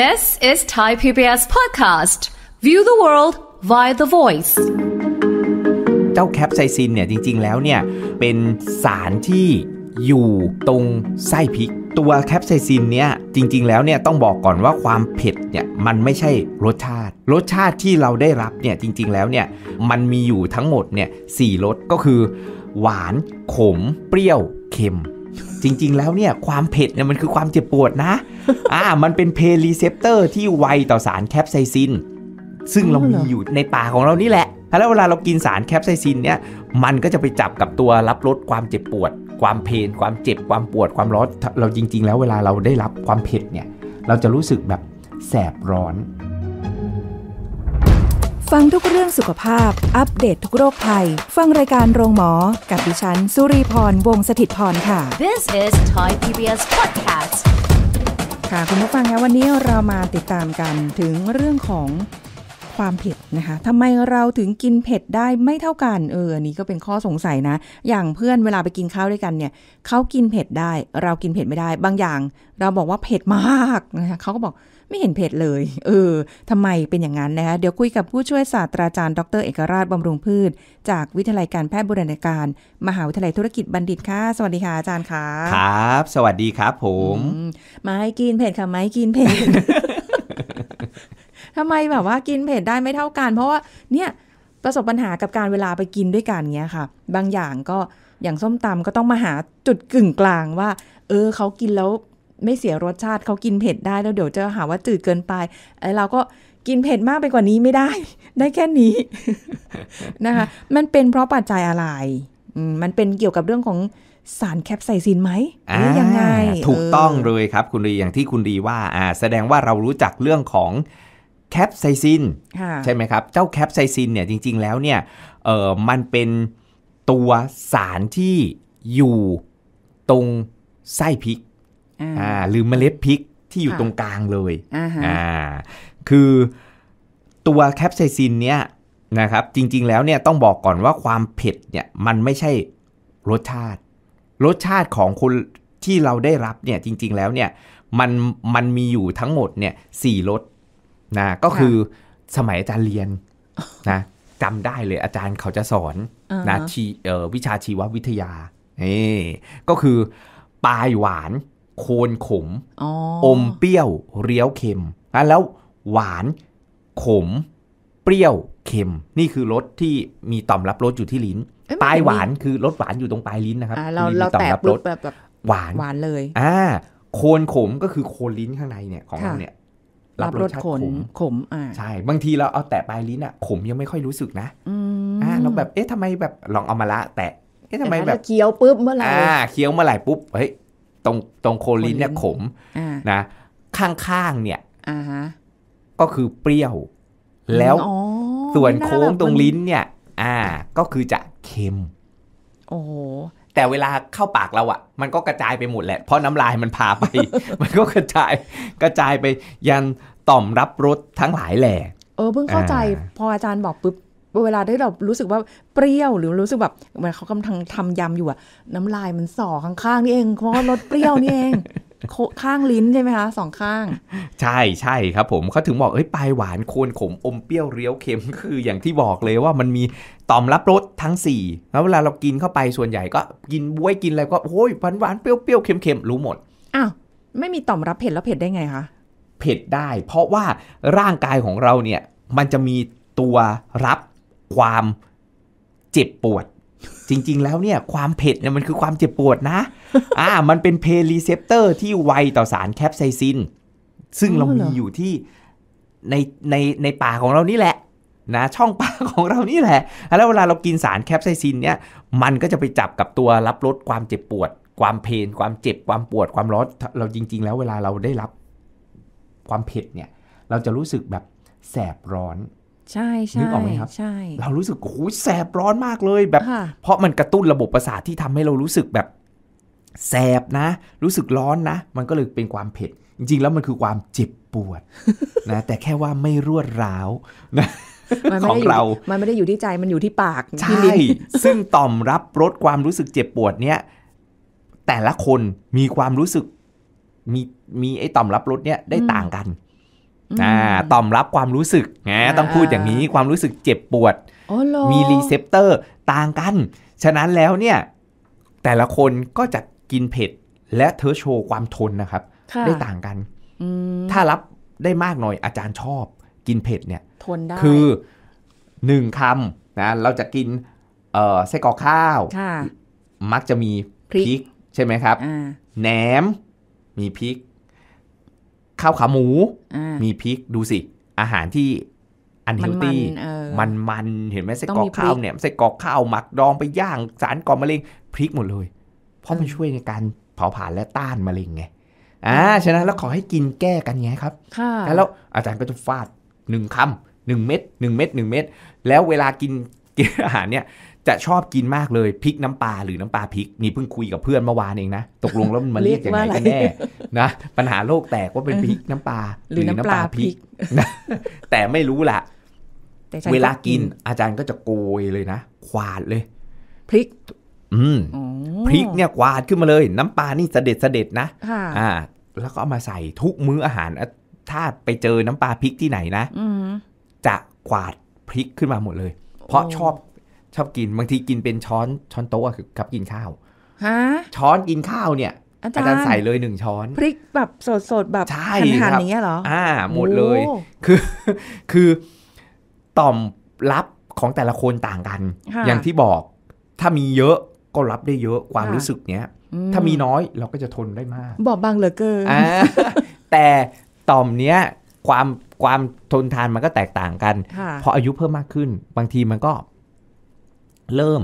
This is Thai PBS podcast. View the world via the voice. เจ้าแคปไซซินเนี่ยจริงๆแล้วเนี่ยเป็นสารที่อยู่ตรงไส้พริก ตัวแคปไซซินเนี่ยจริงๆ แล้วเนี่ยต้องบอกก่อนว่าความเผ็ดเนี่ยมันไม่ใช่รสชาติ รสชาติที่เราได้รับเนี่ยจริงๆแล้วเนี่ยมันมีอยู่ทั้งหมดเนี่ยสรสก็คือ หวานขมเปรี้ยวเค็มจริงๆ แล้วเนี่ย ความเผ็ดเนี่ยมันคือความเจ็บปวดนะ อ่า มันเป็นเพรีเซปเตอร์ที่ไวต่อสารแคปไซซิน ซึ่งเรามีอยู่ในปากของเรานี่แหละ แล้วเวลาเรากินสารแคปไซซินเนี่ย มันก็จะไปจับกับตัวรับรสความเจ็บปวด ความเพนความเจ็บ ความปวด ความร้อน เราจริงๆ แล้วเวลาเราได้รับความเผ็ดเนี่ย เราจะรู้สึกแบบแสบร้อนฟังทุกเรื่องสุขภาพ อัปเดตททุกโรคภัย ฟังรายการโรงหมอ กับดิฉันสุรีพร วงศิตพรค่ะ This is Thai PBS podcast ค่ะคุณผู้ฟังคะวันนี้เรามาติดตามกันถึงเรื่องของความเผ็ดนะคะ ทำไมเราถึงกินเผ็ดได้ไม่เท่ากัน เอออันนี้ก็เป็นข้อสงสัยนะ อย่างเพื่อนเวลาไปกินข้าวด้วยกันเนี่ย เขากินเผ็ดได้ เรากินเผ็ดไม่ได้ บางอย่าง เราบอกว่าเผ็ดมากนะคะเขาก็บอกไม่เห็นเพจเลย เออทำไมเป็นอย่างนั้นนะคะเดี๋ยวคุยกับผู้ช่วยศาสตราจารย์ ดร เอกราชบำรุงพืช จากวิทยาลัยการแพทย์บูรณาการมหาวิทยาลัยธุรกิจบัณฑิตค่ะ สวัสดีค่ะอาจารย์ค่ะ ครับ สวัสดีครับผมมมาให้กินเพจค่ะมาให้กินเพจทำไมแบบว่ากินเพจได้ไม่เท่ากัน เพราะว่าเนี่ยประสบปัญหากับการเวลาไปกินด้วยกันเงี้ยค่ะ บางอย่างก็อย่างส้มตำก็ต้องมาหาจุดกึ่งกลางว่า เออเขากินแล้วไม่เสียรสชาติเขากินเผ็ดได้ แล้วเดี๋ยวจะหาว่าจืดเกินไปเอ้เราก็กินเผ็ดมากไปกว่านี้ไม่ได้ ได้แค่นี้นะคะ มันเป็นเพราะปัจจัยอะไร มันเป็นเกี่ยวกับเรื่องของสารแคปไซซินไหมหรือยังไงถูกต้องเลยครับ คุณดี อย่างที่คุณดีว่า่าแสดงว่าเรารู้จักเรื่องของแคปไซซิน ใช่ไหมครับ เจ้าแคปไซซินเนี่ย จริง ๆแล้วเนี่ยเออมันเป็นตัวสารที่อยู่ตรงไส้พริกอ่าหรือเมล็ดพริกที่อยู่ตรงกลางเลยอ่าคือตัวแคปไซซินเนี่ยนะครับ จริงๆแล้วเนี่ยต้องบอกก่อนว่าความเผ็ดเนี่ยมันไม่ใช่รสชาติ รสชาติของคนที่เราได้รับเนี่ยจริงๆแล้วเนี่ยมันมันมีอยู่ทั้งหมดเนี่ยสี่รสนะก็คือสมัยอาจารย์เรียนนะจำได้เลยอาจารย์เขาจะสอนนะวิชาชีววิทยานี่ก็คือปลายหวานโคนขมออมเปรี้ยวเรียวเค็มอ่ะแล้วหวานขม เปรี้ยวเค็ม นี่คือรสที่มีต่อมรับรสอยู่ที่ลิ้น ปลายหวานคือรสหวานอยู่ตรงปลายลิ้นนะครับเราเราแตะรสแบบหวานหวานเลยอ่าโคนขมก็คือโคนลิ้นข้างในเนี่ย ของเราเนี่ยรับรสขมขมอ่า ใช่บางทีเราเอาแตะปลายลิ้นอ่ะ ขมยังไม่ค่อยรู้สึกนะอ่าเราแบบเอ๊ะทำไมแบบลองเอามาละ แตะเอ๊ะทำไมแบบเคี้ยวปุ๊บเมื่อไหร่อ่าเคี้ยวเมื่อไหร่ปุ๊บเฮ้ยตรงตรงโคลินเนี่ย ขมนะ ข้างๆเนี่ยก็คือเปรี้ยวแล้วส่วนโค้งตรงลิ้นเนี่ย อ่าก็คือจะเค็ม โอ้แต่เวลาเข้าปากเราอะ่ะมันก็กระจายไปหมดแหละ เพราะน้ำลายมันพาไป มันก็กระจาย กระจายไป ยันต่อมรับรสทั้งหลายแหล่เออเพิ่งเข้าใจพออาจารย์บอกปุ๊บเวลาที่เรารู้สึกว่าเปรี้ยว หรือรู้สึกแบบเือนเขากำลังทำยำอยู่อะน้ำลายมันส่อข้าง ๆ นี่เองเพราะรสเปรี้ยวนี่เอง ข้างลิ้นใช่ไหมคะสองข้าง ใช่ใช่ครับผมเขาถึงบอกเอ้ยปลายหวานโคนขม อมเปรี้ยวเรียวเค็มคืออย่างที่บอกเลยว่ามันมี ต่อมรับรสทั้ง4แล้วเวลาเรากินเข้าไปส่วนใหญ่ ก็กินบวยกินอะไรก็โอ้ยหวานหวานเปรี้ยวเปรี้ยวเค็มเค็มรู้หมดอ้าวไม่มีต่อมรับเผ็ดแล้วเผ็ดได้ไงคะเผ็ดได้ เพราะว่าร่างกายของเราเนี่ยมันจะมีตัวรับความเจ็บปวด จริง ๆ แล้วเนี่ย ความเผ็ดเนี่ยมันคือความเจ็บปวดนะอ่า มันเป็นเพรีเซปเตอร์ที่ไวต่อสารแคปไซซินซึ่งเรามีอยู่ที่ในในในปากของเรานี่แหละนะช่องปากของเรานี่แหละ แล้วเวลาเรากินสารแคปไซซินเนี่ย มันก็จะไปจับกับตัวรับรสความเจ็บปวด ความเพนความเจ็บความปวดความร้อน เราจริง ๆ แล้วเวลาเราได้รับ ความเผ็ดเนี่ย เราจะรู้สึกแบบแสบร้อนใช่ใช่นึกออกไหมครับใช่ เรารู้สึกโอ้แสบร้อนมากเลยแบบ เพราะมันกระตุ้นระบบประสาทที่ทำให้เรารู้สึกแบบแสบนะ รู้สึกร้อนนะ มันก็เลยเป็นความเผ็ด จริงๆแล้วมันคือความเจ็บปวดนะ แต่แค่ว่าไม่รวดร้าวนะของเรามันไม่ได้อยู่ที่ใจ มันอยู่ที่ปาก ใช่ ซึ่งต่อมรับรสความรู้สึกเจ็บปวดเนี้ย แต่ละคนมีความรู้สึก มี มีไอ้ต่อมรับรสเนี้ยได้ต่างกันอ่าต่อมรับความรู้สึกนะต้องพูดอย่างนี้ความรู้สึกเจ็บปวดมีรีเซพเตอร์ต่างกัน ฉะนั้นแล้วเนี่ย แต่ละคนก็จะกินเผ็ด และเธอโชว์ความทนนะครับ ได้ต่างกัน ถ้ารับได้มากหน่อยอาจารย์ชอบกินเผ็ดเนี่ยทนได้คือหนึ่งคำนะเราจะกินเอ่อไส้กรอกข้าว มักจะมีพริกใช่ไหมครับแหนมมีพริกข้าวขาหมูมีพริกดูสิ อาหารที่อันเฮลตี้ มันมันเห็นไหมไส้กรอกข้าวเนี่ยไส้กรอกข้าวหมักดองไปย่าง สารก่อมะเร็ง พริกหมดเลย เพราะมันช่วยในการเผาผลาญและต้านมะเร็งไงอ่าฉะนั้น แล้วขอให้กินแก้กันไงครับแล้วอาจารย์ก็จะฟาดหนึ่งคำหนึ่งเม็ดหนึ่งเม็ดหนึ่งเม็ดแล้วเวลากินกินอาหารเนี่ยจะชอบกินมากเลยพริกน้ำปลาหรือน้ำปลาพริกนี่เพิ่งคุยกับเพื่อนเมื่อวานเองนะตกลงแล้วมันเรียกยังไงกันแน่นะปัญหาโลกแตกว่าเป็นพริกน้ำปลาหรือน้ำปลาพริกนะแต่ไม่รู้ละเวลากินอาจารย์ก็จะโกยเลยนะควาดเลยพริก อืมพริกเนี่ยควาดขึ้นมาเลย น้ำปลานี่เสด็จเสด็จนะ อ่าแล้วก็เอามาใส่ทุกมื้ออาหารถ้าไปเจอน้ำปลาพริกที่ไหนนะจะกวาดพริกขึ้นมาหมดเลย เพราะชอบชอบกินบางทีกินเป็นช้อนช้อนโต๊ะคือกับกินข้าวฮะช้อนกินข้าวเนี่ย อาจารย์ใส่เลยหนึ่งช้อนพริกแบบสดสดแบบหั่นๆอย่างเงี้ยเหรออ่าหมดเลยคือคือต่อมรับของแต่ละคนต่างกัน อย่างที่บอกถ้ามีเยอะก็รับได้เยอะความรู้สึกเนี้ย ถ้ามีน้อยเราก็จะทนได้มาก บอกบางเหลือเกินแต่ต่อมเนี้ยความความทนทานมันก็แตกต่างกัน พออายุเพิ่มมากขึ้นบางทีมันก็เริ่ม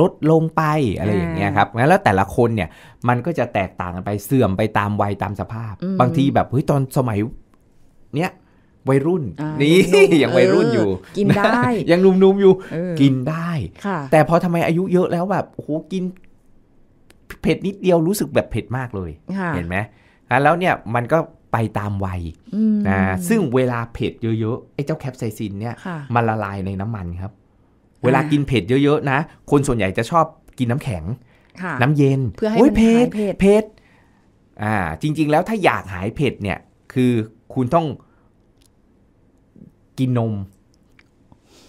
ลดลงไปอะไรอย่างเงี้ยครับงั้นแล้วแต่ละคนเนี่ย มันก็จะแตกต่างกันไปเสื่อมไปตามวัยตามสภาพ บางทีแบบเฮ้ยตอนสมัย เนี้ยวัยรุ่นนี่ยังวัยรุ่นอยู่ กินได้ ยังนุ่มๆอยู่ กินได้แต่พอทำไมอายุเยอะแล้วแบบโอ้โหกิน เผ็ดนิดเดียวรู้สึกแบบเผ็ดมากเลยเห็นไหมแล้วเนี่ยมันก็ไปตามวัยนะซึ่งเวลาเผ็ดเยอะๆไอ้เจ้าแคปไซซิน เนี่ยมันละลายในน้ำมันครับเวลากินเผ็ดเยอะๆนะคนส่วนใหญ่จะชอบกินน้ำแข็งน้ำเย็นเพื่อให้เผ็ดเผ็ดอ่า จริง ๆ แล้วถ้าอยากหายเผ็ดเนี่ย คือคุณต้อง กินนม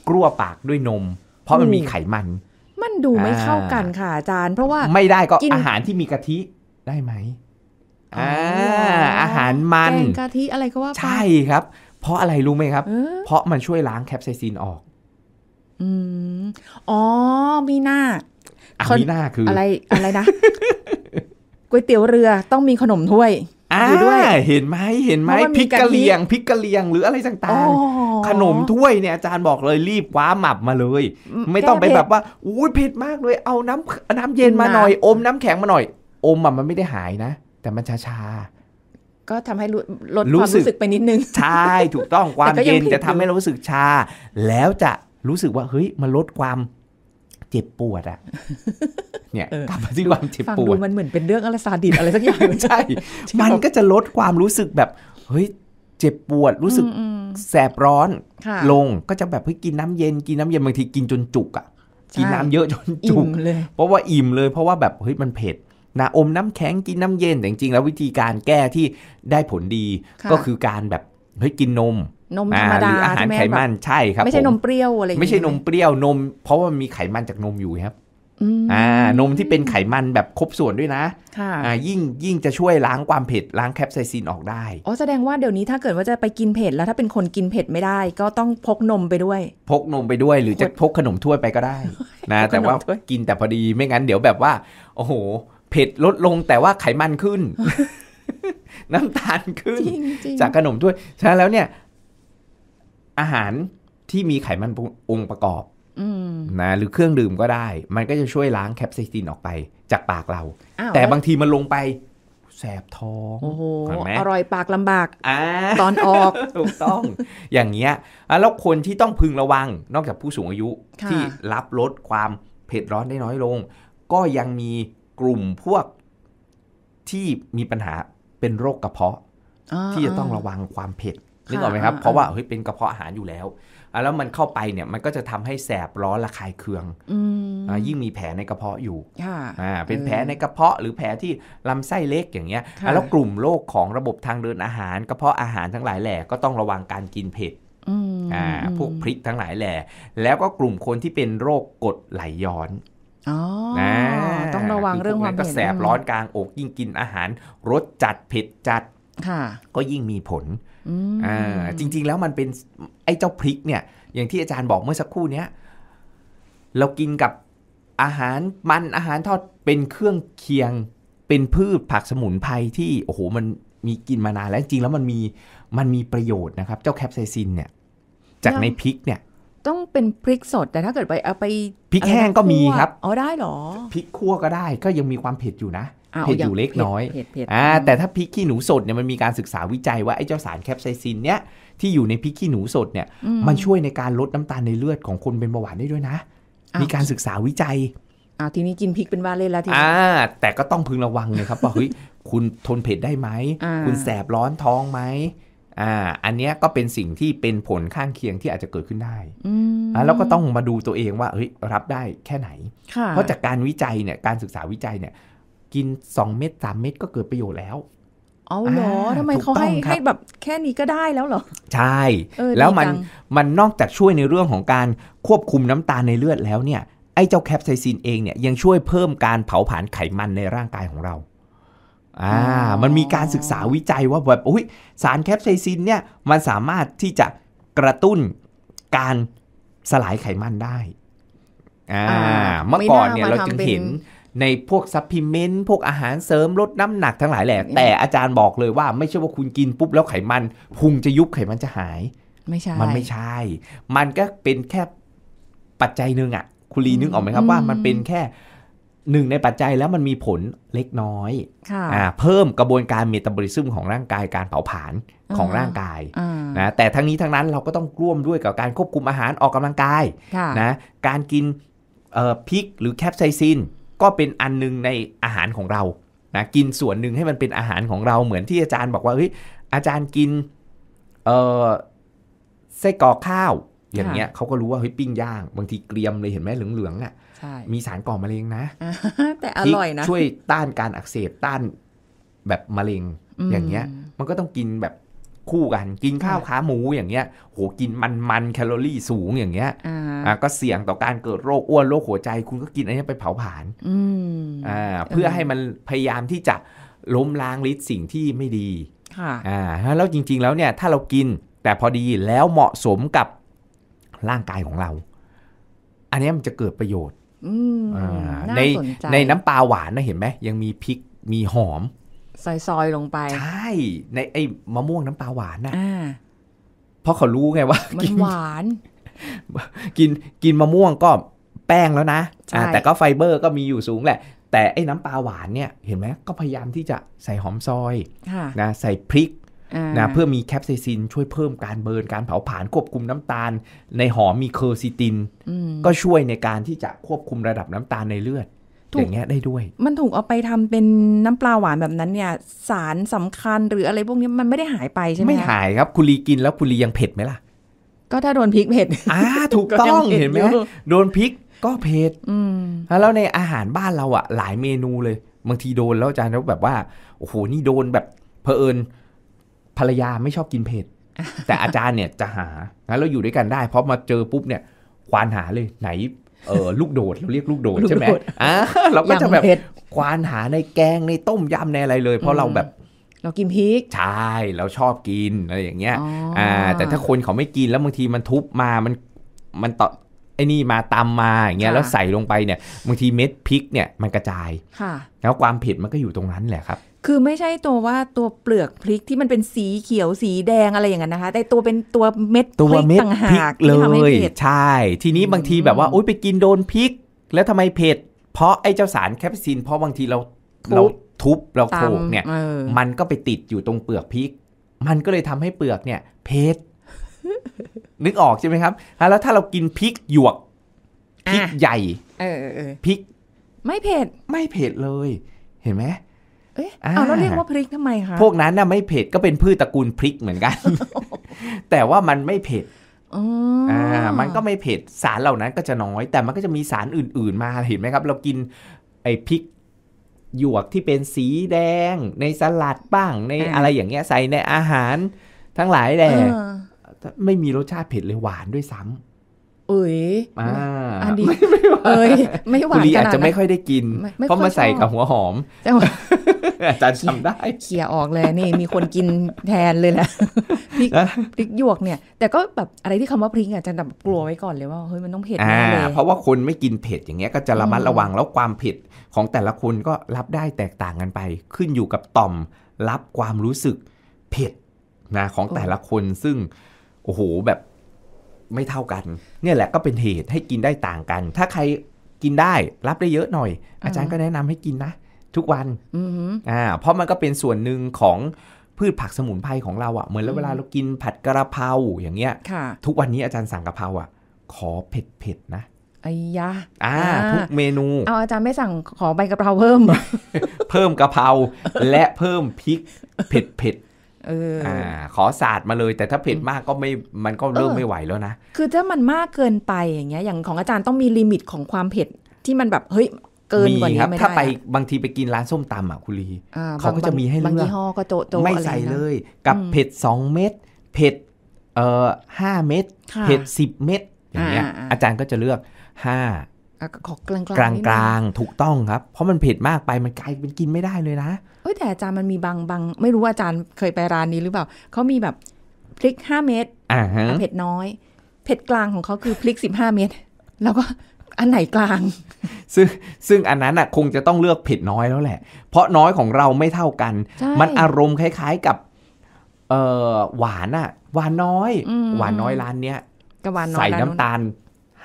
กลัวปากด้วยนม เพราะมันมีไขมัน มันดูไม่เข้ากันค่ะอาจารย์ เพราะว่าไม่ได้ก็อาหารที่มีกะทิได้ไหมอ่าอาหารมันแกงกะทิอะไรก็ว่าใช่ครับ เพราะอะไรรู้ไหมครับ เพราะมันช่วยล้างแคปไซซินออกอืมอ๋อ มีหน้ามีหน้าคือ อะไรอะไรนะก๋วยเตี๋ยวเรือต้องมีขนมถ้วยอด้วยเห็นไหมเห็นไหมพริกกะเลียงพริกกะเลียง หรืออะไรต่างๆขนมถ้วยเนี่ยอาจารย์บอกเลย รีบคว้าหมับมาเลย ไม่ต้องไปแบบว่าอุ้ยเผ็ดมากเลยเอาน้ำน้ำเย็นมาหน่อย อมน้ำแข็งมาหน่อยอมมันไม่ได้หายนะ แต่มันชาก็ทำให้ลดความรู้สึกไปนิดนึง ใช่ถูกต้องความเย็นจะทำให้รู้สึกชา แล้วจะรู้สึกว่าเฮ้ยมันลดความเจ็บปวดอะเนี่ยกลับมาที่ความเจ็บปวดมันเหมือนเป็นเรื่องอะไรซาดิสอะไรสักอย่างใช่ มันก็จะลดความรู้สึกแบบเฮ้ยเจ็บปวด รู้สึกแสบร้อน ลงก็จะแบบเฮ้ยกินน้ำเย็นกินน้ำเย็นบางทีกินจนจุกอะกินน้ำเยอะจนจุกเลย เพราะว่าอิ่มเลยเพราะว่าแบบเฮ้ยมันเผ็ดนะ อมน้ำแข็งกินน้ำเย็นแต่จริงๆแล้ววิธีการแก้ที่ได้ผลดีก็คือการแบบเฮ้ยกินนมนมธรรมดาอาหารไขมันใช่ครับ ไม่ใช่นมเปรี้ยวอะไรไม่ใช่นมเปรี้ยวนมเพราะว่ามีไขมันจากนมอยู่ครับอ่า นมที่เป็นไขมันแบบครบส่วนด้วยนะอ่ายิ่งยิ่งจะช่วยล้างความเผ็ดล้างแคปไซซินออกได้อ๋อแสดงว่าเดี๋ยวนี้ถ้าเกิดว่าจะไปกินเผ็ดแล้ว ถ้าเป็นคนกินเผ็ดไม่ได้ ก็ต้องพกนมไปด้วย พกนมไปด้วยหรือจะพกขนมถ้วยไปก็ได้ นะ แต่ว่ากินแต่พอดีไม่งั้นเดี๋ยวแบบว่า โอ้โหเผ็ดลดลงแต่ว่าไขมันขึ้น น้ำตาลขึ้นจากขนมถ้วยใช่แล้วเนี่ยอาหารที่มีไขมันองค์ประกอบนะหรือเครื่องดื่มก็ได้ มันก็จะช่วยล้างแคปไซซินออกไป จากปากเรา แต่บางทีมันลงไป แสบ ท้อง โอ้โห อร่อยปากลำบากอตอนออกถูกต้อง อย่างเงี้ยแล้วคนที่ต้องพึงระวังนอกจากผู้สูงอายุ ที่รับลดความเผ็ด ร้อนได้น้อยลง ก็ยังมีกลุ่มพวกที่มีปัญหาเป็นโรคกระเพาะที่จะต้องระวังความเผ็ดนึกออกไหมครับ เพราะว่าเฮ้ยเป็นกระเพาะอาหารอยู่แล้ว แล้วมันเข้าไปเนี่ยมันก็จะทำให้แสบร้อนระคายเคืองอยิ่งมีแผลในกระเพาะอยู่ เป็นแผลในกระเพาะหรือแผลที่ลำไส้เล็กอย่างเงี้ย แล้วกลุ่มโรคของระบบทางเดินอาหาร กระเพาะอาหารทั้งหลายแหล่ก็ต้องระวังการกินเผ็ดพวกพริกทั้งหลายแหล่ แล้วก็กลุ่มคนที่เป็นโรคกรดไหลย้อนอต้องระวังเรื่องความเผ็ดก็แสบร้อนกลางอก ยิ่งกินอาหารรสจัดเผ็ดจัดก็ยิ่งมีผลอ่าจริง ๆ แล้วมันเป็น ไอ้เจ้าพริก เนี่ย อย่างที่อาจารย์บอกเมื่อสักครู่เนี้ยเรากินกับอาหารมันอาหารทอดเป็นเครื่องเคียง เป็นพืชผักสมุนไพรที่โอ้โหมันมีกินมานานแล้วจริงแล้วมันมีมันมีประโยชน์นะครับ เจ้าแคปไซซินเนี่ย จากในพริกเนี่ย ต้องเป็นพริกสดแต่ถ้าเกิดไปเอาไปพริกแห้งก็มีครับอ๋อได้หรอพริกคั่วก็ได้ก็ยังมีความเผ็ดอยู่นะเผ็ดอยู่เล็กน้อย อ่าแต่ถ้าพริกขี้หนูสดเนี่ยมันมีการศึกษาวิจัยว่าไอ้เจ้าสารแคปไซซิน เนี่ยที่อยู่ในพริกขี้หนูสดเนี่ย มันช่วยในการลดน้ำตาลในเลือดของคนเป็นเบาหวานได้ด้วยนะ มีการศึกษาวิจัยอ้าวทีนี้กินพริกเป็นว่าเล่นแล้วทีนี้อ่าแต่ก็ต้องพึงระวังเลยครับว่าเฮ้ยคุณทนเผ็ดได้ไหม คุณแสบร้อนท้องไหมอ่าอันเนี้ยก็เป็นสิ่งที่เป็นผลข้างเคียงที่อาจจะเกิดขึ้นได้อ่าแล้วก็ต้องมาดูตัวเองว่าเฮ้ยรับได้แค่ไหนเพราะจากการวิจัยเนี่ยการศึกษาวิจัยเนี่ยกิน 2 เม็ด3เม็ดก็เกิดประโยชน์แล้วเอาเหรอทำไมเขาให้ให้แบบแค่นี้ก็ได้แล้วเหรอ ใช่ แล้วมันมันนอกจากช่วยในเรื่องของการควบคุมน้ำตาลในเลือดแล้วเนี่ย ไอ้เจ้าแคปไซซินเองเนี่ยยังช่วยเพิ่มการเผาผลาญไขมันในร่างกายของเรา อ่า มันมีการศึกษาวิจัยว่าแบบอุ้ยสารแคปไซซินเนี่ยมันสามารถที่จะกระตุ้นการสลายไขมันได้ อ่าเมื่อก่อนเนี่ยเราจึงเห็นในพวกซัพพลีเมนต์พวกอาหารเสริมลดน้ำหนักทั้งหลายแหละ แต่อาจารย์บอกเลยว่าไม่ใช่ว่าคุณกินปุ๊บแล้วไขมัน พุงจะยุบไขมันจะหาย ไม่ใช่ มันไม่ใช่ มันก็เป็นแค่ปัจจัยหนึ่งอะคุณลีนึกออกไหมครับว่ามันเป็นแค่หนึ่งในปัจจัยแล้วมันมีผลเล็กน้อยอเพิ่มกระบวนการเมตาบอลิซึมของร่างกายการเผาผลาญของร่างกายนะแต่ทั้งนี้ทั้งนั้นเราก็ต้องร่วมด้วยกับการควบคุมอาหารออกกำลังกายนะการกินพริก หรือแคปไซซินก็เป็นอันนึงในอาหารของเรา นะ กินส่วนหนึ่งให้มันเป็นอาหารของเรา เหมือนที่อาจารย์บอกว่า เฮ้ย อาจารย์กิน เออไส้กรอกข้าว อย่างเงี้ย เขาก็รู้ว่า เฮ้ย ปิ้งย่าง บางทีเกรียมเลยเห็นไหมเหลืองๆอ่ะ มีสารก่อมะเร็งนะ แต่อร่อยนะ ช่วยต้านการอักเสบ ต้านแบบมะเร็ง อย่างเงี้ย มันก็ต้องกินแบบคู่กัน กินข้าวขาหมูอย่างเงี้ย โหกินมันมันแคลอรี่สูงอย่างเงี้ยอ่าก็เสี่ยงต่อการเกิดโรคอ้วนโรคหัวใจ คุณก็กินอันนี้ไปเผาผลาญอ่าเพื่อให้มันพยายามที่จะล้มล้างฤทธิ์สิ่งที่ไม่ดี ค่ะอ่าแล้วจริงๆ แล้วเนี่ย ถ้าเรากินแต่พอดีแล้วเหมาะสมกับร่างกายของเรา อันนี้มันจะเกิดประโยชน์ในในน้ำปลาหวานนะเห็นไหมยังมีพริกมีหอมซอยๆลงไป ใช่ ในไอ้ มะม่วงน้ำปลาหวานน่ะเพราะเขารู้ไงว่ามันหวาน กินกินมะม่วงก็แป้งแล้วนะแต่ก็ไฟเบอร์ก็มีอยู่สูงแหละ แต่ไอ้น้ำปลาหวานเนี่ย เห็นไหมก็พยายามที่จะใส่หอมซอยนะ ใส่พริกนะเพื่อมีแคปไซซิน ช่วยเพิ่มการเบิร์นการเผาผลาญควบคุมน้ำตาล ในหอมมีเคอร์ซิตินก็ช่วยในการที่จะควบคุมระดับน้ำตาลในเลือดอย่างเงี้ยได้ด้วย มันถูกเอาไปทำเป็นน้ำปลาหวานแบบนั้นเนี่ยสารสำคัญหรืออะไรพวกนี้มันไม่ได้หายไปใช่ไหมไม่หายครับคุณลีกินแล้วคุณลียังเผ็ดไหมล่ะ ก็ถ้าโดนพริกเผ็ดอ่าถูกต้องเห็นไหมโดนพริกก็เผ็ดแล้วในอาหารบ้านเราอ่ะ หลายเมนูเลย บางทีโดนแล้วอาจารย์แล้วแบบว่าโอ้โหนี่โดนแบบเพอเอิญภรรยาไม่ชอบกินเผ็ดแต่อาจารย์เนี่ยจะหาแล้วอยู่ด้วยกันได้เพราะมาเจอปุ๊บเนี่ยควานหาเลยไหนเออลูกโดด เราเรียกลูกโดดใช่ไหมอ่าเราก็จะแบบควานหาในแกงในต้มยำในอะไรเลย เพราะเราแบบเรากินพริก ใช่ เราชอบกิน อะไรอย่างเงี้ยอ่าแต่ถ้าคนเขาไม่กินแล้วบางทีมันทุบมามันมันต่อไอ้นี่มาตำมาอย่างเงี้ยแล้วใส่ลงไปเนี่ยบางทีเม็ดพริกเนี่ยมันกระจายค่ะแล้วความเผ็ดมันก็อยู่ตรงนั้นแหละครับคือไม่ใช่ตัวว่าตัวเปลือกพริกที่มันเป็นสีเขียวสีแดงอะไรอย่างนั้นนะคะ แต่ตัวเป็นตัวเม็ดตัวเม็ดต่างหากเลยใช่ ทีนี้บางทีแบบว่าอุ้ยไปกินโดนพริก แล้วทำไมเผ็ดเพราะไอ้เจ้าสารแคปซินเพราะบางทีเราเราทุบเราโขกเนี่ยมันก็ไปติดอยู่ตรงเปลือกพริก มันก็เลยทำให้เปลือกเนี่ยเผ็ดนึกออกใช่ไหมครับแล้วถ้าเรากินพริกหยวกพริกใหญ่ เออพริกไม่เผ็ด ไม่เผ็ดเลย เห็นไหมเอ๊ะเอาแล้วเรียกว่าพริกทำไมคะพวกนั้นน่ะไม่เผ็ดก็เป็นพืชตระกูลพริกเหมือนกัน แต่ว่ามันไม่เผ็ดอ่า มันก็ไม่เผ็ด สารเหล่านั้นก็จะน้อย แต่มันก็จะมีสารอื่นๆมาเห็นไหมครับ เรากินไอ้พริก หยวกที่เป็นสีแดง ในสลัดบ้าง ในอะไรอย่างเงี้ยใส่ในอาหารทั้งหลายแหละไม่มีรสชาติเผ็ดเลยหวานด้วยซ้ำเอ๋ยอันนี้เอ้ยไม่หวานขนาีอาจจะไม่ค่อยได้กินเพราะมาใส่กับหัวหอมอาจารย์ทำได้เขี่ยออกเลยนี่มีคนกินแทนเลยนะพริกพริกหยวกเนี่ย แต่ก็แบบ อะไรที่คำว่าพริกอ่ะอาจารย์แบบกลัวไว้ก่อนเลยว่าเฮ้ยมันต้องเผ็ดแน่เลย เพราะว่าคนไม่กินเผ็ดอย่างเงี้ย ก็จะระมัดระวังแล้วความเผ็ดของแต่ละคนก็รับได้แตกต่างกันไป ขึ้นอยู่กับต่อมรับความรู้สึกเผ็ดนะของแต่ละคนซึ่งโอ้โหแบบไม่เท่ากัน เนี่ยแหละก็เป็นเหตุให้กินได้ต่างกัน ถ้าใครกินได้รับได้เยอะหน่อย อาจารย์ก็แนะนำให้กินนะ ทุกวันอ่า เพราะมันก็เป็นส่วนหนึ่งของพืชผักสมุนไพรของเราอะ่ะเหมือนเวลาเรากินผัดกระเพราอย่างเงี้ยทุกวันนี้อาจารย์สั่งกระเพราอะ่ะ ขอเผ็ดเผ็ดนะไอ้ยะ อ่าทุกเมนูเอาอาจารย์ไม่สั่งขอใบกระเพราเพิ่มเพิ่มกระเพราและเพิ่มพริกเผ็ดเผ็ดเอออ่าขอสาดมาเลย แต่ถ้าเผ็ดมากก็ไม่มันก็เริ่มไม่ไหวแล้วนะคือถ้ามันมากเกินไปอย่างเงี้ยอย่างของอาจารย์ต้องมีลิมิตของความเผ็ดที่มันแบบเฮ้ยเกินกว่านี้ไม่ได้ถ้าไปบางทีไปกินร้านส้มตำอ่ะคุณลีเขาก็จะมีให้เลือกบางทีห่อก็โตไม่ใส่เลย กับเผ็ดสองเม็ดเผ็ดเอ่อห้าเม็ดเผ็ดสิบเม็ดอย่างเงี้ยอาจารย์ก็จะเลือกห้าขอกลางกลางกลางถูกต้องครับเพราะมันเผ็ดมากไปมันกลายเป็นกินไม่ได้เลยนะเอ้แต่อาจารย์มันมีบางบางไม่รู้อาจารย์เคยไปร้านนี้หรือเปล่าเขามีแบบพริกห้าเม็ดเผ็ดน้อย เผ็ดกลางของเขาคือพริกสิบห้าเม็ดแล้วก็อันไหนกลาง ซึ่งซึ่งอันนั้นอ่ะคงจะต้องเลือกเผ็ดน้อยแล้วแหละ เพราะน้อยของเราไม่เท่ากัน มันอารมณ์คล้ายๆกับเอ่อหวานอ่ะหวานน้อย หวานน้อยร้านเนี้ยใส่น้ำตาล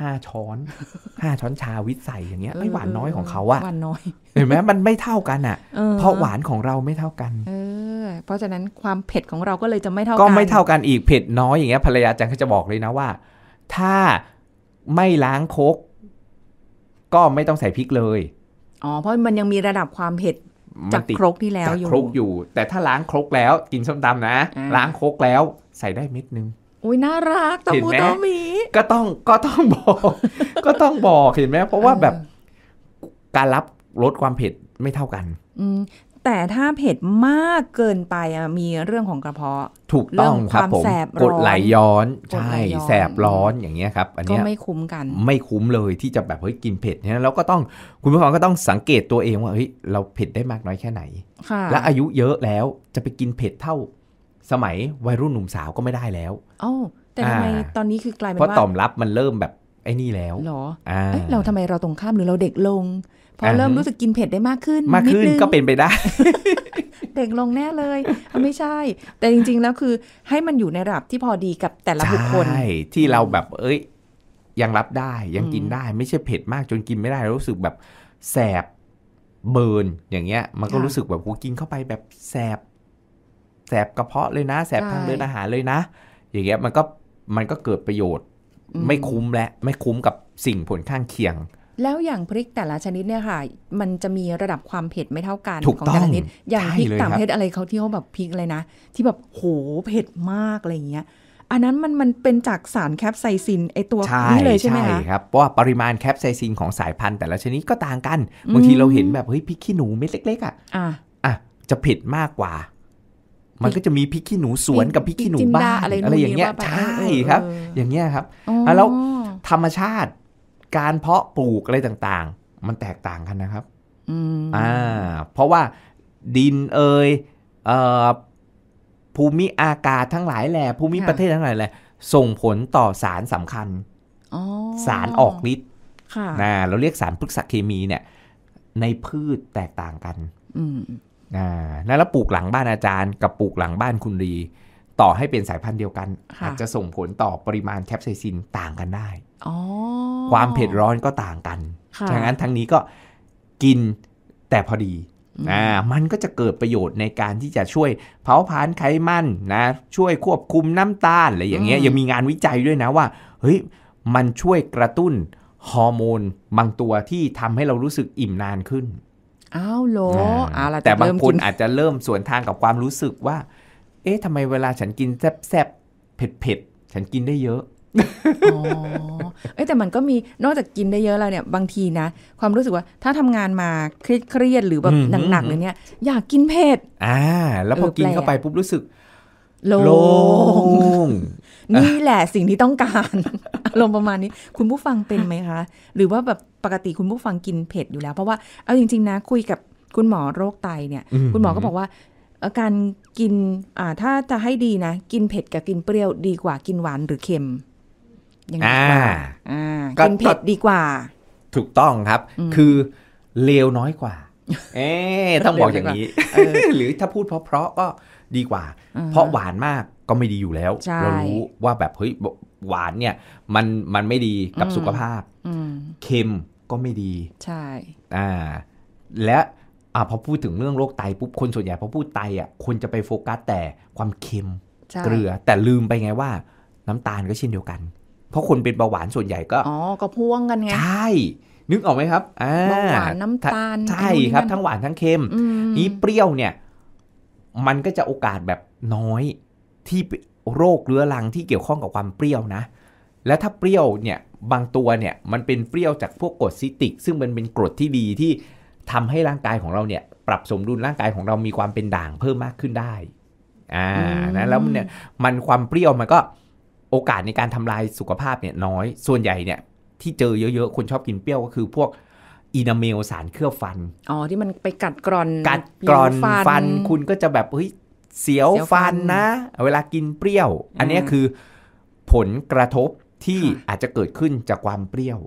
ห้าช้อน ห้าช้อนชาวิส่อย่างเงี้ยไม่หวานน้อยของเขาอะหวานน้อยเห็นไหมมันไม่เท่ากันอะเพราะหวานของเราไม่เท่ากัน เออ เพราะฉะนั้นความเผ็ดของเราก็เลยจะไม่เท่ากัน ก็ไม่เท่ากันอีกเผ็ดน้อยอย่างเงี้ยภรรยาจังเขาจะบอกเลยนะว่า ถ้าไม่ล้างโคกก็ไม่ต้องใส่พริกเลย อ๋อ เพราะมันยังมีระดับความเผ็ดจากครกที่แล้วอยู่ครกอยู่ แต่ถ้าล้างครกแล้วกินส้มตำนะล้างครกแล้วใส่ได้เม็ดนึงอุ้ยน่ารักตะมูตะมีก็ต้องก็ต้องบอก ก็ต้องบอกเห็นไหมเพราะว่าแบบ การรับลดความเผ็ดไม่เท่ากัน อืแต่ถ้าเผ็ดมากเกินไปมีเรื่องของกระเพาะ ถูกต้องครับผมกดไหลย้อนใช่แสบร้อนอย่างเงี้ยครับ อันนี้ก็ไม่คุ้มกัน ไม่คุ้มเลยที่จะแบบเฮ้ยกินเผ็ดเนี่ยเราก็ต้องคุณผู้ฟังก็ต้องสังเกตตัวเองว่าเฮ้ยเราเผ็ดได้มากน้อยแค่ไหนและอายุเยอะแล้วจะไปกินเผ็ดเท่าสมัยวัยรุ่นหนุ่มสาวก็ไม่ได้แล้วอ้าแต่ทำไมตอนนี้คือกลายเป็นว่า เพราะตอบรับมันเริ่มแบบไอ้นี่แล้วหรออ่าเราทำไมเราตรงข้าม หรือเราเด็กลง พอเริ่มรู้สึกกินเผ็ดได้มากขึ้น มากขึ้นก็เป็นไปได้ เด็กลงแน่เลย ไม่ใช่ แต่จริงๆแล้วคือ ให้มันอยู่ในระดับที่พอดีกับแต่ละบุคคล ใช่ ที่เราแบบเอ้ยยังรับได้ยังกินได้ ไม่ใช่เผ็ดมาก จนกินไม่ได้รู้สึกแบบแสบเบิร์นอย่างเงี้ย มันก็รู้สึกแบบกูกินเข้าไปแบบแสบแสบกระเพาะเลยนะ แสบทางเดินอาหารเลยนะ อย่างเงี้ยมันก็มันก็เกิดประโยชน์ ไม่คุ้มและไม่คุ้มกับสิ่งผลข้างเคียง แล้วอย่างพริกแต่ละชนิดเนี่ยค่ะมันจะมีระดับความเผ็ดไม่เท่ากันของแต่ละชนิดอย่างพริกต่างประเทศอะไรเขาที่เขาแบบพริกเลยนะ ที่แบบโหเผ็ดมากอะไรอย่างเงี้ยอันนั้นมันมันเป็นจากสารแคปไซซินไอตัวนี้เลยใช่ไหมคะใช่ครับเพราะว่าปริมาณแคปไซซินของสายพันธุ์ แต่ละชนิดก็ต่างกัน บางทีเราเห็นแบบเฮ้ยพริกขี้หนูเม็ดเล็กๆอ่ะอ่ะจะเผ็ดมากกว่ามันก็จะมีพริกขี้หนูสวนกับพริกขี้หนูบ้านอะไรอย่างเงี้ยใช่ครับ อย่างเงี้ยครับแล้วธรรมชาติการเพาะปลูกอะไรต่างๆ มันแตกต่างกันนะครับอ่า เพราะว่าดินเอ่ยภูมิอากาศทั้งหลายแหละภูมิประเทศทั้งหลายแหละส่งผลต่อสารสำคัญสารออกฤทธิ์นะ เราเรียกสารพฤกษเคมีเนี่ย ในพืชแตกต่างกันอ่าแล้วปลูกหลังบ้านอาจารย์กับปลูกหลังบ้านคุณรีต่อให้เป็นสายพันธุ์เดียวกัน อาจจะส่งผลต่อปริมาณแคปไซซินต่างกันได้ ความเผ็ดร้อนก็ต่างกันดังนั้นทั้งนี้ก็กินแต่พอดีอ่ามันก็จะเกิดประโยชน์ในการที่จะช่วยเผาผลาญไขมันนะช่วยควบคุมน้ำตาลอะไรอย่างเงี้ยยังมีงานวิจัยด้วยนะว่าเฮ้ยมันช่วยกระตุ้นฮอร์โมนบางตัวที่ทำให้เรารู้สึกอิ่มนานขึ้นอ้าวโหลเอาละแต่บางคนอาจจะเริ่มส่วนทางกับความรู้สึกว่า เอ๊ะทำไมเวลาฉันกินแซ่บแซบเผ็ดเผ็ด ฉันกินได้เยอะ อ๋อ เอ้แต่มันก็มีนอกจากกินได้เยอะแล้วเนี่ย บางทีนะ ความรู้สึกว่าถ้าทำงานมาเครียดหรือแบบหนักๆเลยเนี่ยอยากกินเผ็ด อ่า แล้วพอกินเข้าไปปุ๊บรู้สึก โล่งนี่แหละ สิ่งที่ต้องการอารมณ์ประมาณนี้ คุณผู้ฟังเป็นไหมคะ หรือว่าแบบปกติคุณผู้ฟังกินเผ็ดอยู่แล้วเพราะว่า เอาจริง ๆ นะคุยกับคุณหมอโรคไตเนี่ย คุณหมอก็บอกว่าอาการกิน อ่า ถ้าจะให้ดีนะ กินเผ็ดกับกินเปรี้ยวดีกว่ากินหวานหรือเค็มยังไงอ่ากินเผ็ดดีกว่า ถูกต้องครับ คือเลวน้อยกว่าเอ๊ต้องบอกอย่างนี้หรือถ้าพูดเพราะๆก็ดีกว่า เพราะหวานมากก็ไม่ดีอยู่แล้ว เรารู้ว่าแบบเฮ้ยหวานเนี่ย มันมันไม่ดีกับสุขภาพเค็มก็ไม่ดี ใช่อ่าและอ่าพอพูดถึงเรื่องโรคไต ปุ๊บ คนส่วนใหญ่พอพูดไตอ่ะคนจะไปโฟกัสแต่ความเค็ม เกลือแต่ลืมไปไงว่า น้ำตาลก็เช่นเดียวกัน เพราะคนเป็นเบาหวานส่วนใหญ่ก็อ๋อก็พ่วงกันไงใช่ นึกออกไหมครับเบาหวานน้ำตาลใช่ครับทั้งหวานทั้งเค็ม นี้เปรี้ยวเนี่ย มันก็จะโอกาสแบบน้อยที่โรคเรื้อรังที่เกี่ยวข้องกับความเปรี้ยวนะ แล้วถ้าเปรี้ยวเนี่ยบางตัวเนี่ยมันเป็นเปรี้ยวจากพวกกรดซิติก ซึ่งมันเป็นกรดที่ดีที่ทำให้ร่างกายของเราเนี่ย ปรับสมดุลร่างกายของเรามีความเป็นด่างเพิ่มมากขึ้นได้ อ่านะแล้วเนี่ยมันความเปรี้ยวมันก็โอกาสในการทำลายสุขภาพเนี่ยน้อย ส่วนใหญ่เนี่ย ที่เจอเยอะๆคนชอบกินเปรี้ยว ก็คือพวกอินาเมลสารเคลือบฟัน อ๋อที่มันไปกัดกร่อนกัดกร่อนฟันคุณก็จะแบบเฮ้ยเสียวฟันนะ เวลากินเปรี้ยว อันนี้คือผลกระทบที่อาจจะเกิดขึ้นจากความเปรี้ยว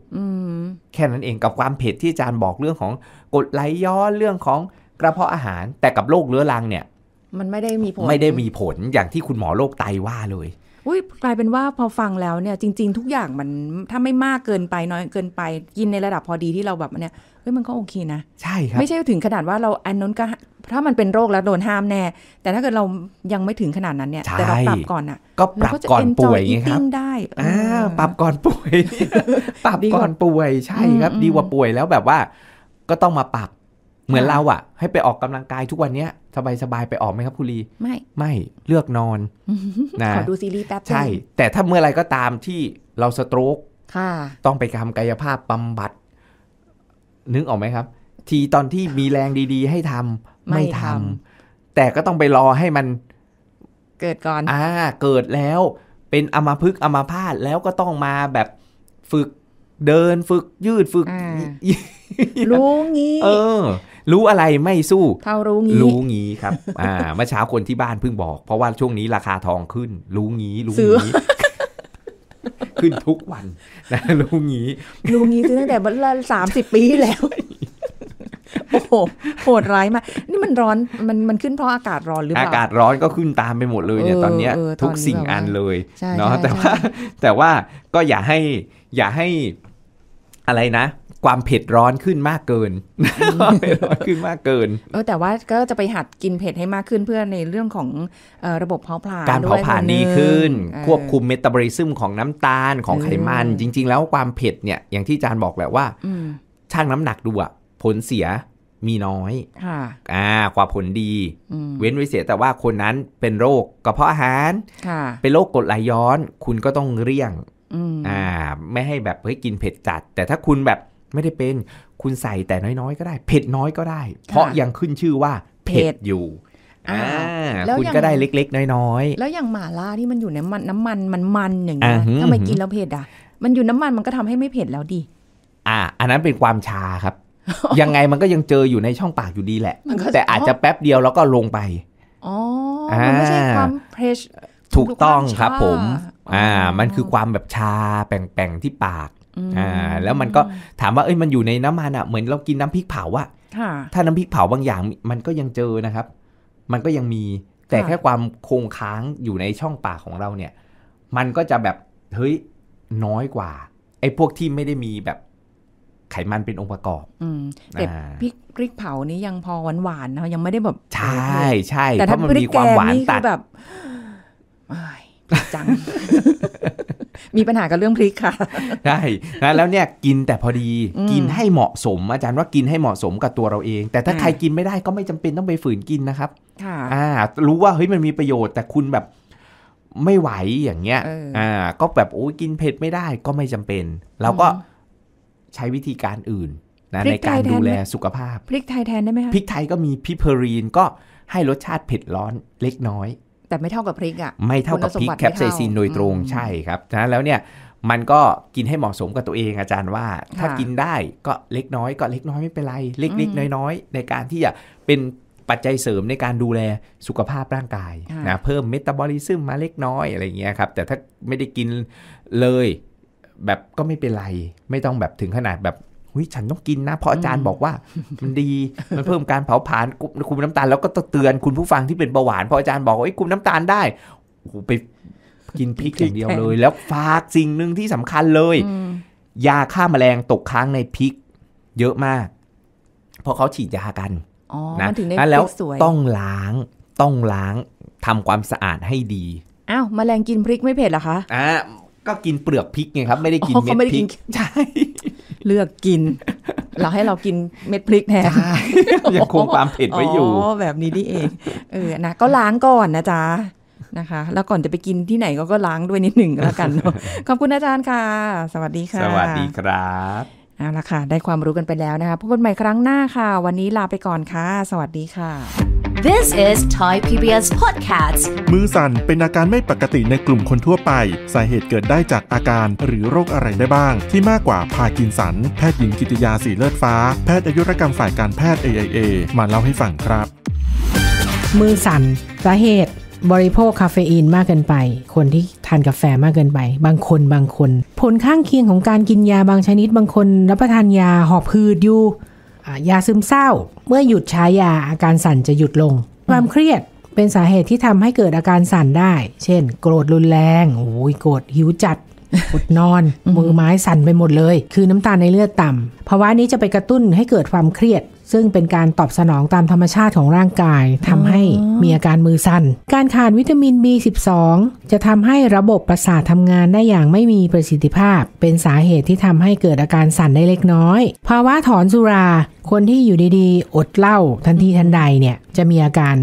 แค่นั้นเองกับความเผ็ดที่อาจารย์บอกเรื่องของกดไหลย้อนเรื่องของกระเพาะอาหาร แต่กับโรคเรื้อรังเนี่ย มันไม่ได้มีผลไม่ได้มีผลอย่างที่คุณหมอโรคไตว่าเลยอุ้ยกลายเป็นว่าพอฟังแล้วเนี่ยจริง ๆ ทุกอย่างมันถ้าไม่มากเกินไปน้อยเกินไปกินในระดับพอดีที่เราแบบเนี่ยเฮ้ยมันก็โอเคนะ ใช่ครับไม่ใช่ถึงขนาดว่าเราอันนั้นก็ถ้ามันเป็นโรคแล้วโดนห้ามแน่แต่ถ้าเกิดเรายังไม่ถึงขนาดนั้นเนี่ยแต่เราปรับก่อนอ่ะก็ปรับก่อนป่วยครับได้อ่าปรับก่อนป่วย ปรับก่อนป่วยใช่ครับ ดีกว่าป่วยแล้วแบบว่าก็ต้องมาปรับเหมือนเราอะให้ไปออกกำลังกายทุกวันเนี้ยสบาย ๆ ไปออกไหมครับคุรีไม่ ไม่เลือกนอนนะขอดูซีรีส์แป๊บใช่ แต่ถ้าเมื่อไรก็ตามที่เราสโตรกต้องไปทำกายภาพบำบัด นึกออกไหมครับ ทีตอนที่มีแรงดี ๆ ให้ทำ ไม่ทำ แต่ก็ต้องไปรอให้มันเกิดก่อนอ่า เกิดแล้ว เป็นอมาพึกอมาพาดแล้วก็ต้องมาแบบฝึกเดินฝึกยืดฝึกรู้งี้เออรู้อะไรไม่สู้เท่ารู้งี้ รู้งี้ครับ อ่า เมื่อเช้าคนที่บ้านเพิ่งบอก เพราะว่าช่วงนี้ราคาทองขึ้น รู้งี้ รู้งี้ขึ้นทุกวันนะรู้งี้ รู้งี้ซื้อตั้งแต่บันลสามสิบปีแล้วโอ้โห โหดร้ายมาก นี่มันร้อน มัน มันขึ้นเพราะอากาศร้อนหรือเปล่า อากาศร้อนก็ขึ้นตามไปหมดเลยเนี่ยตอนนี้ทุกสิ่งอันเลยเนาะ แต่ว่า แต่ว่าก็อย่าให้ อย่าให้อะไรนะความเผ็ดร้อนขึ้นมากเกินเผ็ดร้อนขึ้นมากเกินเออแต่ว่าก็จะไปหัดกินเผ็ดให้มากขึ้นเพื่อในเรื่องของระบบเผาผลาญการเผาผลาญดีขึ้น ควบคุมเมตาบอลิซึมของน้ำตาลของไขมัน จริง ๆ แล้วความเผ็ดเนี่ยอย่างที่จานบอกแหละว่าช่างน้ำหนักดูอะผลเสียมีน้อย อ่ากว่าผลดี เว้นไว้เสียแต่ว่าคนนั้นเป็นโรคกระเพาะอาหารเป็นโรคกรดไหลย้อน คุณก็ต้องเลี่ยงอ่า ไม่ให้แบบเฮ้ยกินเผ็ดจัด แต่ถ้าคุณแบบไม่ได้เป็นคุณใส่แต่น้อยๆก็ได้เผ็ดน้อยก็ได้ เพราะยังขึ้นชื่อว่าเผ็ดอยู่อ่าคุณก็ได้เล็กๆ น้อยๆ แล้วอย่างหมาล่าที่มันอยู่ในมันน้ำมัน มันมันอย่างเงี้ยทำไมกินแล้วเผ็ดอ่ะมันอยู่น้ำมันมันก็ทำให้ไม่เผ็ดแล้วดิอ่าอันนั้นเป็นความชาครับยังไงมันก็ยังเจออยู่ในช่องปากอยู่ดีแหละแต่อาจจะแป๊บเดียวแล้วก็ลงไป อ๋อมันไม่ใช่ความเพรสถูกต้องครับ ผม อ่า มันคือความแบบชาแป่งๆที่ปากอ่าแล้วมันก็ถามว่าเอ้ยมันอยู่ในน้ำมันอ่ะเหมือนเรากินน้ำพริกเผาอะถ้าน้ำพริกเผาบางอย่างมันก็ยังเจอนะครับ มันก็ยังมีแต่แค่ความคงค้างอยู่ในช่องปากของเราเนี่ย มันก็จะแบบเฮ้ยน้อยกว่า ไอ้พวกที่ไม่ได้มีแบบไขมันเป็นองค์ประกอบ อืมแต่พริกพริกเผานี้ยังพอหวานหวานนะยังไม่ได้แบบใช่ใช่แต่ถ้ามันมีความหวานตัดแบบจังมีปัญหากับเรื่องพริกค่ะใช่นะแล้วเนี่ยกินแต่พอดีกินให้เหมาะสม อาจารย์ว่ากินให้เหมาะสมกับตัวเราเอง แต่ถ้าใครกินไม่ได้ก็ไม่จำเป็นต้องไปฝืนกินนะครับ ค่ะอ่า รู้ว่าเฮ้ยมันมีประโยชน์ แต่คุณแบบไม่ไหวอย่างเงี้ย อ่า ก็แบบโอ้ยกินเผ็ดไม่ได้ก็ไม่จำเป็นเราก็ใช้วิธีการอื่นนะในการดูแลสุขภาพพริกไทยแทนได้ไหมคะพริกไทยก็มีพิเพอรีนก็ให้รสชาติเผ็ดร้อนเล็กน้อยแต่ไม่เท่ากับพริกอ่ะไม่เท่ากับพริกแคปไซซินโดยตรงใช่ครับนะแล้วเนี่ยมันก็กินให้เหมาะสมกับตัวเองอาจารย์ว่าถ้ากินได้ก็เล็กน้อยก็เล็กน้อยไม่เป็นไร เล็กๆ น้อย ๆ ในการที่จะเป็นปัจจัยเสริมในการดูแลสุขภาพร่างกายนะเพิ่มเมตาบอลิซึมมาเล็กน้อยอะไรเงี้ยครับแต่ถ้าไม่ได้กินเลยแบบก็ไม่เป็นไร ไม่ต้องแบบถึงขนาดแบบหุยฉันต้องกินนะ เพราะอาจารย์บอกว่ามันดีมันเพิ่มการเผาผลาญคุมน้ำตาลแล้วก็เตือนคุณผู้ฟังที่เป็นเบาหวานเพราะอาจารย์บอกว่าคุมน้ำตาลได้โอ้โหไปกินพริกอย่างเดียวเลย แล้วฝากสิ่งหนึ่งที่สำคัญเลยยาฆ่าแมลงตกค้างในพริก เยอะมาก เพราะเขาฉีดยากันนะแล้วต้องล้างต้องล้างทำความสะอาดให้ดีอ้าวแมลงกินพริกไม่เผ็ดเหรอคะอ่าก็กินเปลือกพริกไงครับไม่ได้กินเม็ดพริกใช่เลือกกิน เราให้เรากินเม็ดพริกแทนยังคงความเผ็ดไว้อยู่อ๋อแบบนี้นี่เองเออนะก็ล้างก่อนนะจ๊ะนะคะ แล้วก่อนจะไปกินที่ไหนก็ก็ล้างด้วยนิดหนึ่งแล้วกันขอบคุณอาจารย์ค่ะ สวัสดีค่ะสวัสดีครับเอาละค่ะได้ความรู้กันไปแล้วนะคะพบกันใหม่ครั้งหน้าค่ะ วันนี้ลาไปก่อนค่ะ สวัสดีค่ะ This is Thai PBS Podcast มือสั่นเป็นอาการไม่ปกติในกลุ่มคนทั่วไป สาเหตุเกิดได้จากอาการหรือโรคอะไรได้บ้าง ที่มากกว่าพากินสัน แพทย์หญิงกิติยาสีเลือดฟ้า แพทย์อายุรกรรมฝ่ายการแพทย์ AIA มาเล่าให้ฟังครับ มือสั่นสาเหตุบริโภคคาเฟอีนมากเกินไป คนที่ทานกาแฟมากเกินไป บางคนบางคน ผลข้างเคียงของการกินยาบางชนิดบางคนรับประทานยาหอบหืดอยู่ยาซึมเศร้า เมื่อหยุดใช้ยาอาการสั่นจะหยุดลง ความเครียดเป็นสาเหตุที่ทำให้เกิดอาการสั่นได้ เช่น โกรธรุนแรงโอ้ยโกรธหิวจัดอดนอน มือไม้สั่นไปหมดเลย คือน้ำตาลในเลือดต่ำภาวะนี้จะไปกระตุ้นให้เกิดความเครียดซึ่งเป็นการตอบสนองตามธรรมชาติของร่างกายทำให้มีอาการมือสั่น การขาดวิตามิน B12 จะทำให้ระบบประสาททำงานได้อย่างไม่มีประสิทธิภาพ เป็นสาเหตุที่ทำให้เกิดอาการสั่นได้เล็กน้อยภาวะถอนสุราคนที่อยู่ดีๆ อดเหล้าทันทีทันใดเนี่ยจะมีอาการ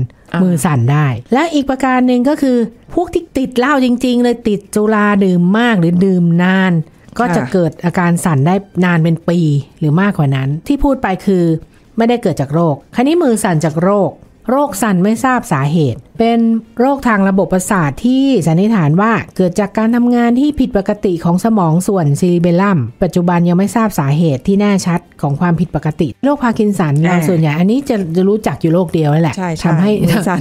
มือสั่นได้ และอีกประการหนึ่งก็คือ พวกที่ติดเหล้าจริงๆ เลยติดจุราดื่มมากหรือดื่มนาน ก็จะเกิดอาการสั่นได้นานเป็นปีหรือมากกว่านั้น ที่พูดไปคือไม่ได้เกิดจากโรคคันนี้มือสั่นจากโรค โรคสั่นไม่ทราบสาเหตุ เป็นโรคทางระบบประสาทที่สันนิษฐานว่าเกิดจากการทำงานที่ผิดปกติของสมองส่วนซีริเบลลัม ปัจจุบันยังไม่ทราบสาเหตุที่แน่ชัดของความผิดปกติโรคพาร์กินสันเราส่วนใหญ่ อันนี้จะจะรู้จักอยู่โรคเดียวแหละทำให้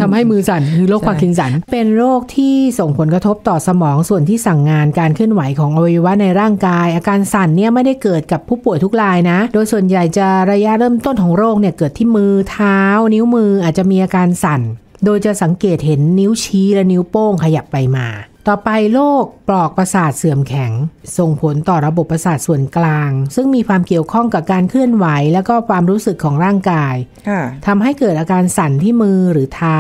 ทำให้มือสั่นคือโรคพาร์กินสัน เป็นโรคที่ส่งผลกระทบต่อสมอง ส่วนที่สั่งงานการเคลื่อนไหวของอวัยวะในร่างกาย อาการสั่นเนี่ยไม่ได้เกิดกับผู้ป่วยทุกรายนะ โดยส่วนใหญ่จะระยะเริ่มต้นของโรคเนี่ยเกิดที่มือเท้า นิ้วมืออาจจะมีอาการสั่น โดยจะสังเกตเห็นนิ้วชี้และนิ้วโป้งขยับไปมาต่อไปโรคปลอกประสาทเสื่อมแข็ง ส่งผลต่อระบบประสาทส่วนกลาง ซึ่งมีความเกี่ยวข้องกับการเคลื่อนไหวและก็ความรู้สึกของร่างกายทำให้เกิดอาการสั่นที่มือหรือเท้า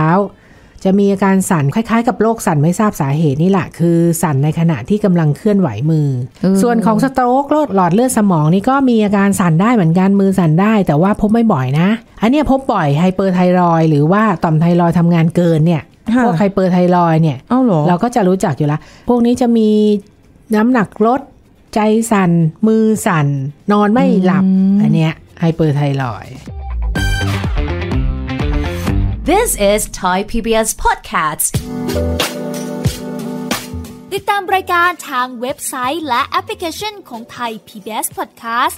จะมีอาการสั่นคล้าย ๆกับโรคสั่นไม่ทราบสาเหตุนี่แหละ คือสั่นในขณะที่กำลังเคลื่อนไหวมืออส่วนของสโตรกโรคหลอดเลือดสมองนี่ก็มีอาการสั่นได้เหมือนกันมือสั่นได้แต่ว่าพบไม่บ่อยนะอันนี้พบบ่อยไฮเปอร์ไทรอยหรือว่าต่อมไทรอยทำงานเกินเนี่ยพวกไฮเปอร์ไทรอยเนี่ยเเราก็จะรู้จักอยู่แล้ว พวกนี้จะมีน้ำหนักลดใจสัน่น มือสัน่น นอนไม่หลับอันเนี้ยไฮเปอร์ไทรอย This is Thai PBS Podcast ติดตามรายการทางเว็บไซต์และแอปพลิเคชันของ Thai PBS Podcast